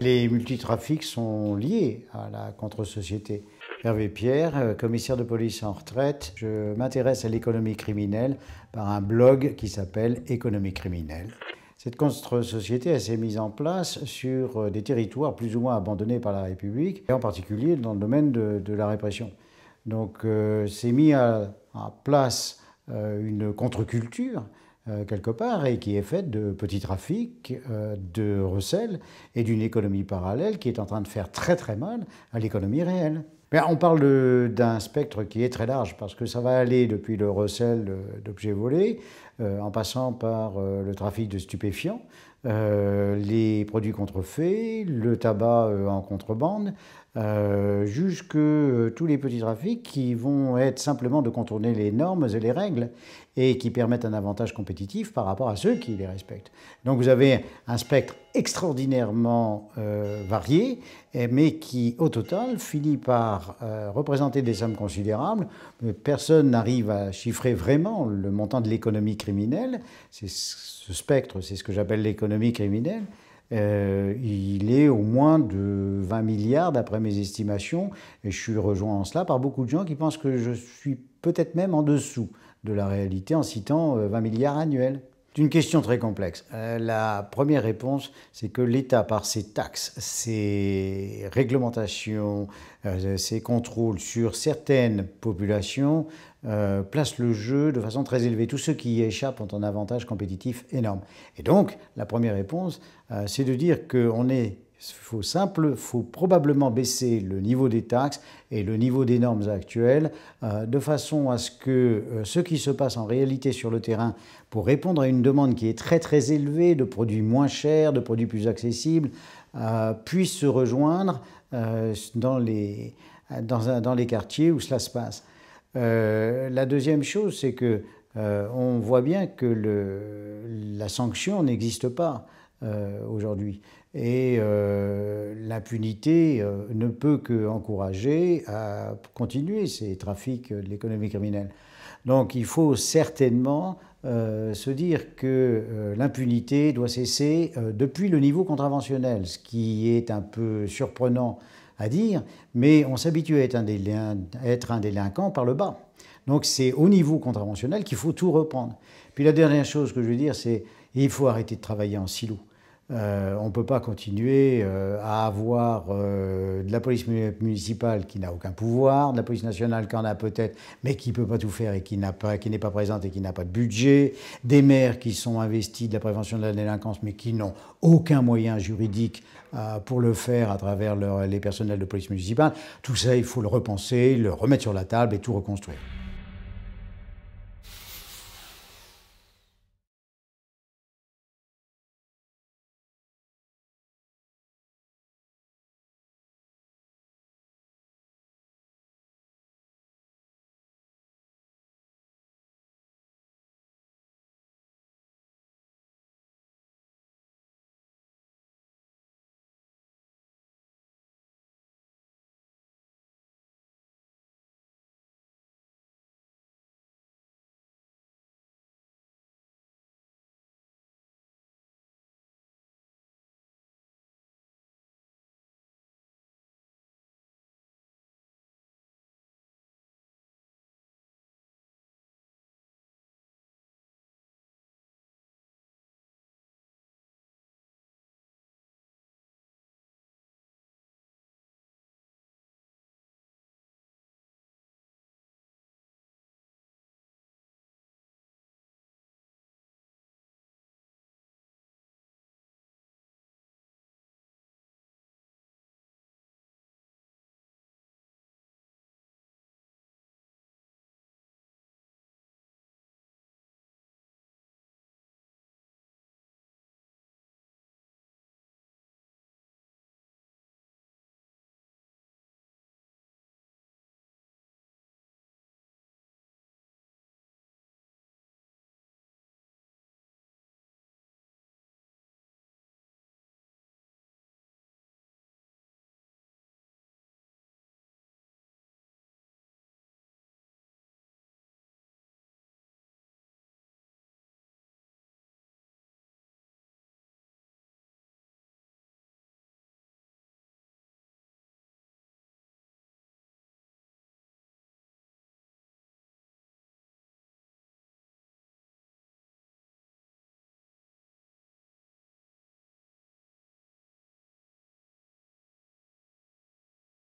Les multitrafics sont liés à la contre-société. Hervé Pierre, euh, commissaire de police en retraite, je m'intéresse à l'économie criminelle par un blog qui s'appelle Économie criminelle. Cette contre-société s'est mise en place sur euh, des territoires plus ou moins abandonnés par la République, et en particulier dans le domaine de, la répression. Donc c'est euh, mis à, place une contre-culture euh, quelque part et qui est faite de petits trafics, euh, de recel et d'une économie parallèle qui est en train de faire très très mal à l'économie réelle. on parle d'un spectre qui est très large parce que ça va aller depuis le recel euh, d'objets volés euh, en passant par euh, le trafic de stupéfiants, euh, les produits contrefaits, le tabac en contrebande, jusque tous les petits trafics qui vont être simplement de contourner les normes et les règles et qui permettent un avantage compétitif par rapport à ceux qui les respectent. Donc vous avez un spectre extraordinairement varié, mais qui, au total, finit par représenter des sommes considérables. Personne n'arrive à chiffrer vraiment le montant de l'économie criminel, c'est ce spectre, c'est ce que j'appelle l'économie criminelle, euh, il est au moins de 20 milliards d'après mes estimations, et je suis rejoint en cela par beaucoup de gens qui pensent que je suis peut-être même en dessous de la réalité en citant 20 euh, milliards annuels. C'est une question très complexe. Euh, la première réponse, c'est que l'État, par ses taxes, ses réglementations, euh, ses contrôles sur certaines populations, euh, place le jeu de façon très élevée. Tous ceux qui y échappent ont un avantage compétitif énorme. Et donc, la première réponse, c'est de dire qu'on est faut, simple, faut probablement baisser le niveau des taxes et le niveau des normes actuelles euh, de façon à ce que euh, ce qui se passe en réalité sur le terrain pour répondre à une demande qui est très très élevée de produits moins chers, de produits plus accessibles, euh, puisse se rejoindre dans les, dans, dans, les, quartiers où cela se passe. la deuxième chose, c'est que on voit bien que le, la sanction n'existe pas. Euh, aujourd'hui. Et euh, l'impunité euh, ne peut qu'encourager à continuer ces trafics de l'économie criminelle. Donc il faut certainement se dire que l'impunité doit cesser depuis le niveau contraventionnel, ce qui est un peu surprenant à dire, mais on s'habitue à être un, être un délinquant par le bas. Donc c'est au niveau contraventionnel qu'il faut tout reprendre. Puis la dernière chose que je veux dire, c'est il faut arrêter de travailler en silo. Euh, on ne peut pas continuer euh, à avoir euh, de la police municipale qui n'a aucun pouvoir, de la police nationale qui en a peut-être, mais qui ne peut pas tout faire et qui, n'est pas présente et qui n'a pas de budget, des maires qui sont investis de la prévention de la délinquance, mais qui n'ont aucun moyen juridique pour le faire à travers les personnels de police municipale. Tout ça, il faut le repenser, le remettre sur la table et tout reconstruire.